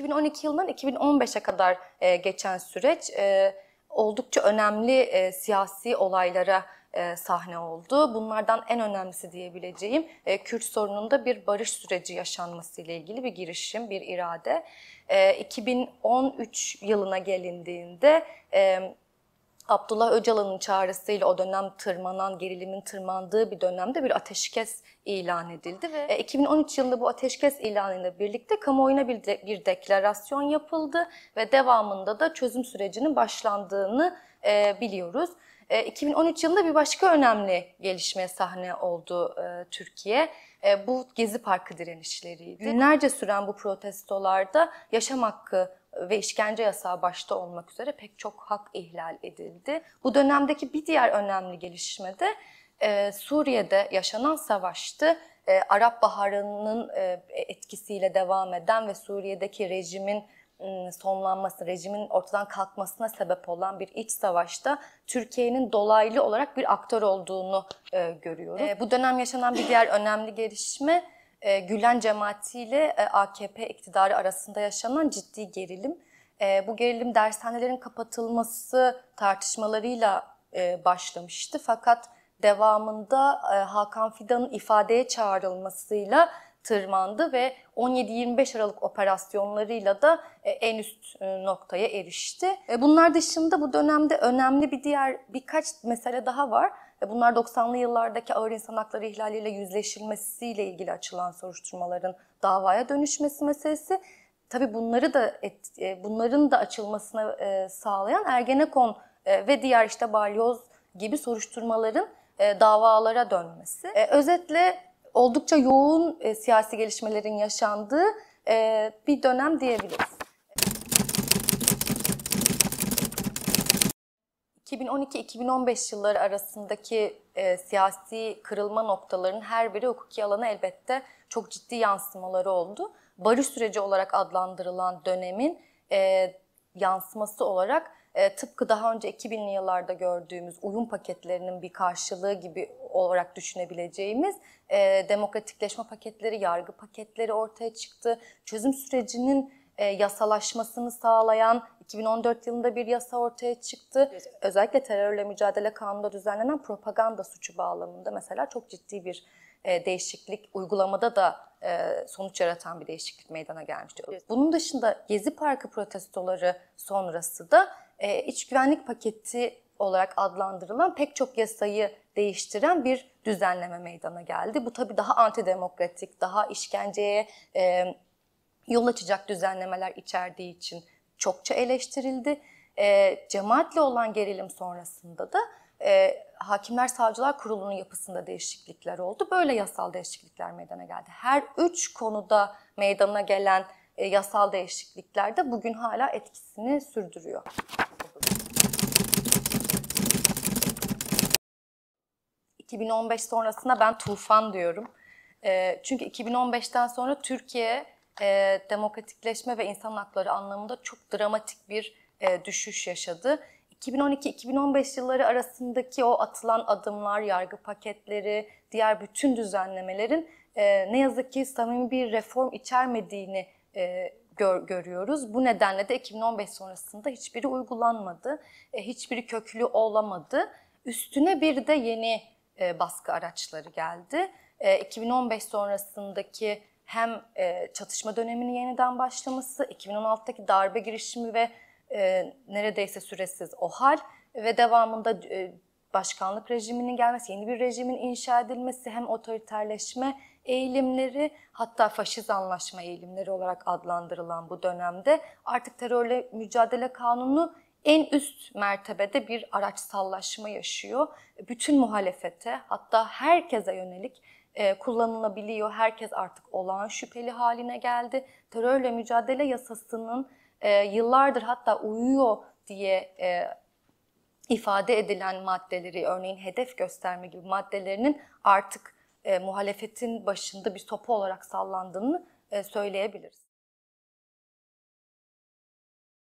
2012 yılından 2015'e kadar e, geçen süreç e, oldukça önemli e, siyasi olaylara e, sahne oldu. Bunlardan en önemlisi diyebileceğim e, Kürt sorununda bir barış süreci yaşanması ile ilgili bir girişim, bir irade. E, 2013 yılına gelindiğinde e, Abdullah Öcalan'ın çağrısıyla o dönem tırmanan, gerilimin tırmandığı bir dönemde bir ateşkes ilan edildi ve 2013 e, yılında bu ateşkes ilanıyla birlikte kamuoyuna bir, de, bir deklarasyon yapıldı ve devamında da çözüm sürecinin başlandığını e, biliyoruz. 2013 e, yılında bir başka önemli gelişme sahne oldu e, Türkiye. Bu Gezi Parkı direnişleriydi. Günlerce süren bu protestolarda yaşam hakkı ve işkence yasağı başta olmak üzere pek çok hak ihlal edildi. Bu dönemdeki bir diğer önemli gelişme de e, Suriye'de yaşanan savaştı. E, Arap Baharı'nın e, etkisiyle devam eden ve Suriye'deki rejimin ıı, sonlanması, rejimin ortadan kalkmasına sebep olan bir iç savaşta Türkiye'nin dolaylı olarak bir aktör olduğunu e, görüyoruz. E, bu dönem yaşanan bir diğer önemli gelişme e, Gülen cemaati ile e, AKP iktidarı arasında yaşanan ciddi gerilim. E, bu gerilim dershanelerin kapatılması tartışmalarıyla e, başlamıştı. Fakat devamında e, Hakan Fidan'ın ifadeye çağrılmasıyla tırmandı ve 17-25 Aralık operasyonlarıyla da e, en üst e, noktaya erişti. E, bunlar dışında bu dönemde önemli bir diğer birkaç mesele daha var. E, bunlar 90'lı yıllardaki ağır insan hakları ihlaliyle yüzleşilmesiyle ilgili açılan soruşturmaların davaya dönüşmesi meselesi. Tabii bunları da et, e, bunların da açılmasını e, sağlayan Ergenekon ve diğer işte balyoz gibi soruşturmaların davalara dönmesi. Özetle oldukça yoğun siyasi gelişmelerin yaşandığı bir dönem diyebiliriz. 2012-2015 yılları arasındaki e, siyasi kırılma noktalarının her biri hukuki alana elbette çok ciddi yansımaları oldu. Barış süreci olarak adlandırılan dönemin e, yansıması olarak e, tıpkı daha önce 2000'li yıllarda gördüğümüz uyum paketlerinin bir karşılığı gibi olarak düşünebileceğimiz e, demokratikleşme paketleri, yargı paketleri ortaya çıktı. Çözüm sürecinin e, yasalaşmasını sağlayan 2014 yılında bir yasa ortaya çıktı. Özellikle terörle mücadele kanunda düzenlenen propaganda suçu bağlamında mesela çok ciddi bir e, değişiklik uygulamada da e, sonuç yaratan bir değişiklik meydana gelmişti. Bunun dışında Gezi Parkı protestoları sonrası da e, iç güvenlik paketi olarak adlandırılan pek çok yasayı değiştiren bir düzenleme meydana geldi. Bu tabii daha antidemokratik, daha işkenceye e, yol açacak düzenlemeler içerdiği için çokça eleştirildi. E, cemaatle olan gerilim sonrasında da e, Hakimler Savcılar Kurulu'nun yapısında değişiklikler oldu. Böyle yasal değişiklikler meydana geldi. Her üç konuda meydana gelen e, yasal değişiklikler de bugün hala etkisini sürdürüyor. ...2015 sonrasına ben tufan diyorum. E, çünkü 2015'ten sonra Türkiye e, demokratikleşme ve insan hakları anlamında çok dramatik bir e, düşüş yaşadı. 2012-2015 yılları arasındaki o atılan adımlar, yargı paketleri, diğer bütün düzenlemelerin e, ne yazık ki samimi bir reform içermediğini e, gör, görüyoruz. Bu nedenle de 2015 sonrasında hiçbiri uygulanmadı, e, hiçbiri köklü olamadı. Üstüne bir de yeni e, baskı araçları geldi. E, 2015 sonrasındaki hem e, çatışma döneminin yeniden başlaması, 2016'daki darbe girişimi ve e, neredeyse süresiz o hal ve devamında e, başkanlık rejiminin gelmesi, yeni bir rejimin inşa edilmesi, hem otoriterleşme eğilimleri hatta faşizanlaşma eğilimleri olarak adlandırılan bu dönemde artık terörle mücadele kanunu en üst mertebede bir araçsallaşma yaşıyor. Bütün muhalefete hatta herkese yönelik e, kullanılabiliyor. Herkes artık olağan şüpheli haline geldi. Terörle mücadele yasasının e, yıllardır hatta uyuyor diye e, ifade edilen maddeleri, örneğin hedef gösterme gibi maddelerinin artık e, muhalefetin başında bir sopa olarak sallandığını e, söyleyebiliriz.